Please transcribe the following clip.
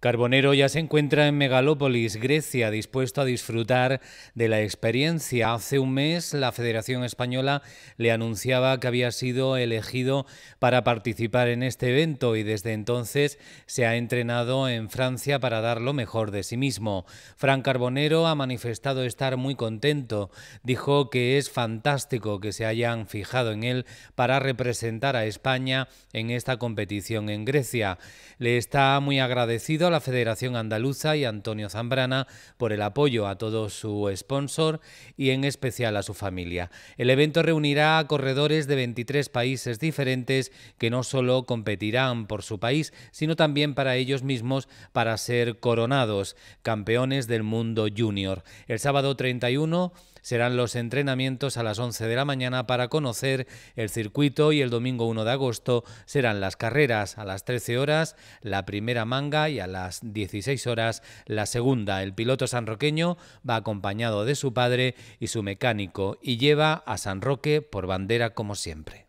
Carbonero ya se encuentra en Megalópolis, Grecia, dispuesto a disfrutar de la experiencia. Hace un mes la Federación Española le anunciaba que había sido elegido para participar en este evento y desde entonces se ha entrenado en Francia para dar lo mejor de sí mismo. Fran Carbonero ha manifestado estar muy contento. Dijo que es fantástico que se hayan fijado en él para representar a España en esta competición en Grecia. Le está muy agradecido a la Federación Andaluza y Antonio Zambrana por el apoyo a todo su sponsor y en especial a su familia. El evento reunirá a corredores de 23 países diferentes que no solo competirán por su país, sino también para ellos mismos para ser coronados campeones del mundo junior. El sábado 31 serán los entrenamientos a las 11 de la mañana para conocer el circuito y el domingo 1 de agosto serán las carreras a las 13 horas, la primera manga y a las 16 horas la segunda. El piloto sanroqueño va acompañado de su padre y su mecánico y lleva a San Roque por bandera como siempre.